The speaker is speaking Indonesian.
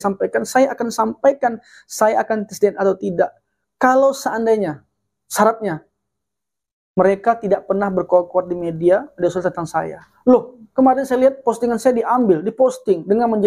sampaikan, saya akan sampaikan saya akan tes atau tidak. Kalau seandainya syaratnya mereka tidak pernah berkuat di media, ada sosial tentang saya. Loh, kemarin saya lihat postingan saya diambil, diposting dengan menjelaskan